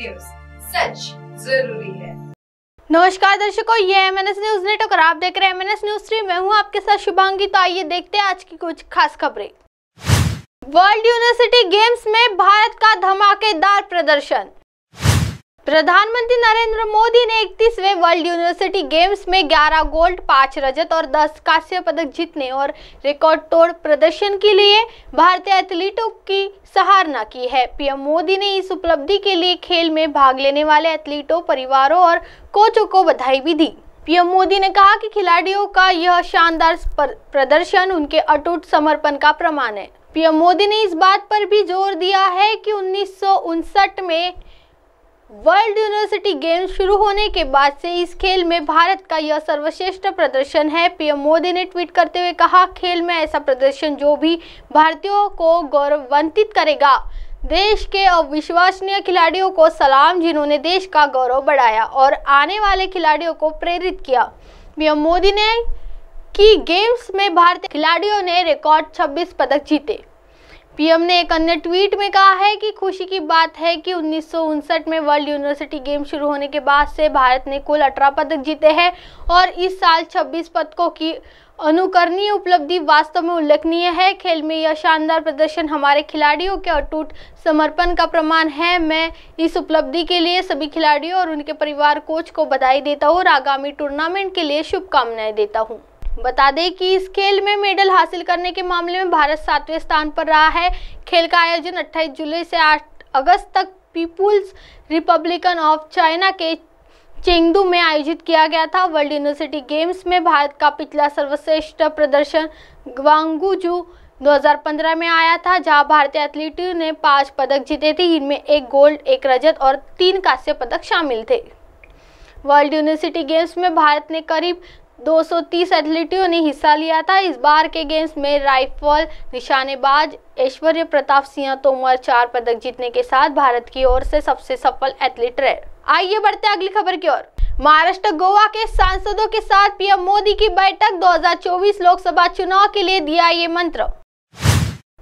news सच जरूरी है नमस्कार दर्शकों ये M N S news net और आप देख रहे हैं M N S news three मैं हूँ आपके साथ शुभांगी तो आइए देखते हैं आज की कुछ खास खबरें वर्ल्ड यूनिवर्सिटी गेम्स में भारत का धमाकेदार प्रदर्शन प्रधानमंत्री नरेंद्र मोदी ने इकतीसवे वर्ल्ड यूनिवर्सिटी गेम्स में 11 गोल्ड 5 रजत और 10 कांस्य पदक जीतने और रिकॉर्ड तोड़ प्रदर्शन के लिए भारतीय एथलीटों की सराहना की है पीएम मोदी ने इस उपलब्धि के लिए खेल में भाग लेने वाले एथलीटों परिवारों और कोचों को बधाई भी दी पीएम मोदी ने कहा कि खिलाड़ियों का यह शानदार प्रदर्शन उनके अटूट समर्पण का प्रमाण है पीएम मोदी ने इस बात पर भी जोर दिया है कि उन्नीस में वर्ल्ड यूनिवर्सिटी गेम्स शुरू होने के बाद से इस खेल में भारत का यह सर्वश्रेष्ठ प्रदर्शन है पीएम मोदी ने ट्वीट करते हुए कहा खेल में ऐसा प्रदर्शन जो भी भारतीयों को गौरवान्वित करेगा देश के अविश्वसनीय खिलाड़ियों को सलाम जिन्होंने देश का गौरव बढ़ाया और आने वाले खिलाड़ियों को प्रेरित किया पीएम मोदी ने कि गेम्स में भारतीय खिलाड़ियों ने रिकॉर्ड छब्बीस पदक जीते पीएम ने एक अन्य ट्वीट में कहा है कि खुशी की बात है कि उन्नीस में वर्ल्ड यूनिवर्सिटी गेम शुरू होने के बाद से भारत ने कुल अठारह पदक जीते हैं और इस साल छब्बीस पदकों की अनुकरणीय उपलब्धि वास्तव में उल्लेखनीय है खेल में यह शानदार प्रदर्शन हमारे खिलाड़ियों के अटूट समर्पण का प्रमाण है मैं इस उपलब्धि के लिए सभी खिलाड़ियों और उनके परिवार कोच को बधाई देता हूँ और आगामी टूर्नामेंट के लिए शुभकामनाएं देता हूँ बता दें कि इस खेल में मेडल हासिल करने के मामले में भारत सातवें स्थान पर रहा है खेल का आयोजन 28 जुलाई से 8 अगस्त तक पीपुल्स रिपब्लिकन ऑफ चाइना के चेंगदू में आयोजित किया गया था वर्ल्ड यूनिवर्सिटी गेम्स में भारत का पिछला सर्वश्रेष्ठ प्रदर्शन ग्वांगुजू 2015 में आया था जहां भारतीय एथलीट ने पांच पदक जीते थे इनमें एक गोल्ड एक रजत और तीन कांस्य पदक शामिल थे वर्ल्ड यूनिवर्सिटी गेम्स में भारत ने करीब 230 एथलीटियों ने हिस्सा लिया था इस बार के गेम्स में राइफल निशानेबाज ऐश्वर्य प्रताप सिंह तोमर चार पदक जीतने के साथ भारत की ओर से सबसे सफल एथलीट रहे आइए बढ़ते अगली खबर की ओर महाराष्ट्र गोवा के सांसदों के साथ पीएम मोदी की बैठक 2024 लोकसभा चुनाव के लिए दिया ये मंत्र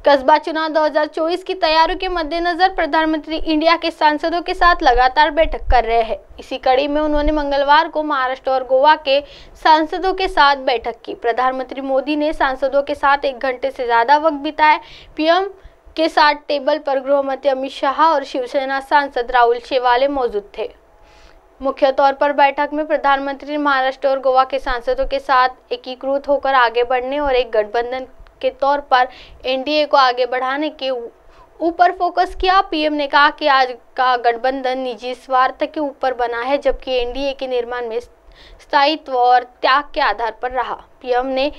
कस्बा चुनाव 2024 की तैयारियों के मद्देनजर प्रधानमंत्री इंडिया के सांसदों के साथ लगातार बैठक कर रहे हैं इसी कड़ी में उन्होंने मंगलवार को महाराष्ट्र और गोवा के सांसदों के साथ बैठक की प्रधानमंत्री मोदी ने सांसदों के साथ एक घंटे से ज़्यादा वक्त बिताया पीएम के साथ टेबल पर गृह मंत्री अमित शाह और शिवसेना सांसद राहुल शेवाले मौजूद थे मुख्य तौर पर बैठक में प्रधानमंत्री महाराष्ट्र और गोवा के सांसदों के साथ एकीकृत होकर आगे बढ़ने और एक गठबंधन के तौर पर एनडीए को आगे बढ़ाने के ऊपर फोकस किया पीएम ने कहा कि आज का गठबंधन निजी स्वार्थ के ऊपर बना है जबकि एनडीए के निर्माण में स्थायित्व और त्याग के आधार पर रहा पीएम ने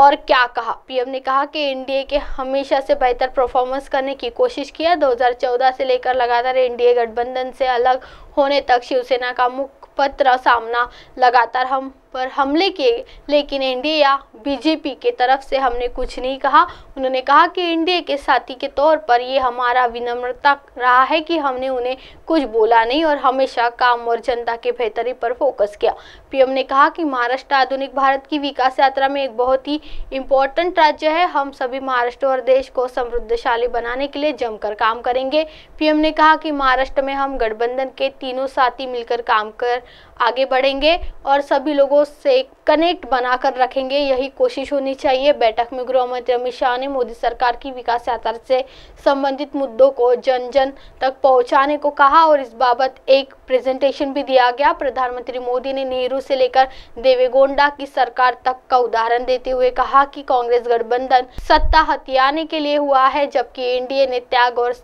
और क्या कहा पीएम ने कहा कि एनडीए के हमेशा से बेहतर परफॉर्मेंस करने की कोशिश किया 2014 से लेकर लगातार एनडीए गठबंधन से अलग होने तक शिवसेना का मुख्य पत्र सामना लगातार हम पर हमले किए लेकिन एनडीए या बीजेपी के तरफ से हमने कुछ नहीं कहा उन्होंने कहा कि एनडीए के साथी के तौर पर ये हमारा विनम्रता रहा है कि हमने उन्हें कुछ बोला नहीं और हमेशा काम और जनता के बेहतरी पर फोकस किया पीएम ने कहा कि महाराष्ट्र आधुनिक भारत की विकास यात्रा में एक बहुत ही इम्पोर्टेंट राज्य है हम सभी महाराष्ट्र और देश को समृद्धशाली बनाने के लिए जमकर काम करेंगे पीएम ने कहा कि महाराष्ट्र में हम गठबंधन के तीनों साथी मिलकर काम कर आगे बढ़ेंगे और सभी लोगों से कनेक्ट बनाकर रखेंगे यही कोशिश होनी चाहिए बैठक में गृहमंत्री अमित शाह ने मोदी सरकार की विकास यात्रा से संबंधित मुद्दों को जन जन तक पहुंचाने को कहा और इस बाबत एक प्रेजेंटेशन भी दिया गया प्रधानमंत्री मोदी ने नेहरू से लेकर देवेगोंडा की सरकार तक का उदाहरण देते हुए कहा कि कांग्रेस गठबंधन सत्ता हथियाने के लिए हुआ है जबकि एनडीए ने त्याग और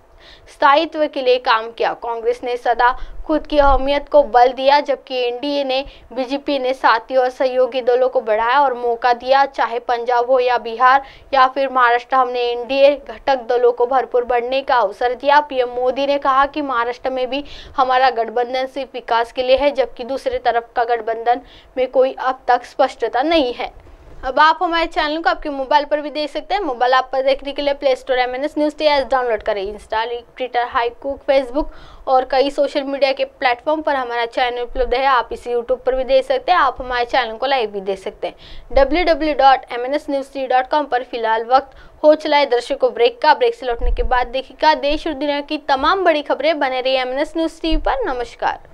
स्थायित्व के लिए काम किया कांग्रेस ने सदा खुद की अहमियत को बल दिया जबकि एनडीए ने बीजेपी ने साथी और सहयोगी दलों को बढ़ाया और मौका दिया चाहे पंजाब हो या बिहार या फिर महाराष्ट्र हमने एनडीए घटक दलों को भरपूर बढ़ने का अवसर दिया पीएम मोदी ने कहा कि महाराष्ट्र में भी हमारा गठबंधन सिर्फ विकास के लिए है जबकि दूसरे तरफ का गठबंधन में कोई अब तक स्पष्टता नहीं है अब आप हमारे चैनल को आपके मोबाइल पर भी देख सकते हैं मोबाइल आप पर देखने के लिए play store M N S news T S download करें इंस्टा ट्विटर हाईकुक फेसबुक और कई सोशल मीडिया के प्लेटफॉर्म पर हमारा चैनल उपलब्ध है आप इसे यूट्यूब पर भी देख सकते हैं आप हमारे चैनल को लाइव भी देख सकते हैं W W dot M N S news T dot com पर फिलहाल वक्त हो चला है दर्शकों ब्रेक का ब्रेक से लौटने के बाद देखिएगा देश और दुनिया की तमाम बड़ी खबरें बने रही M N S news T पर नमस्कार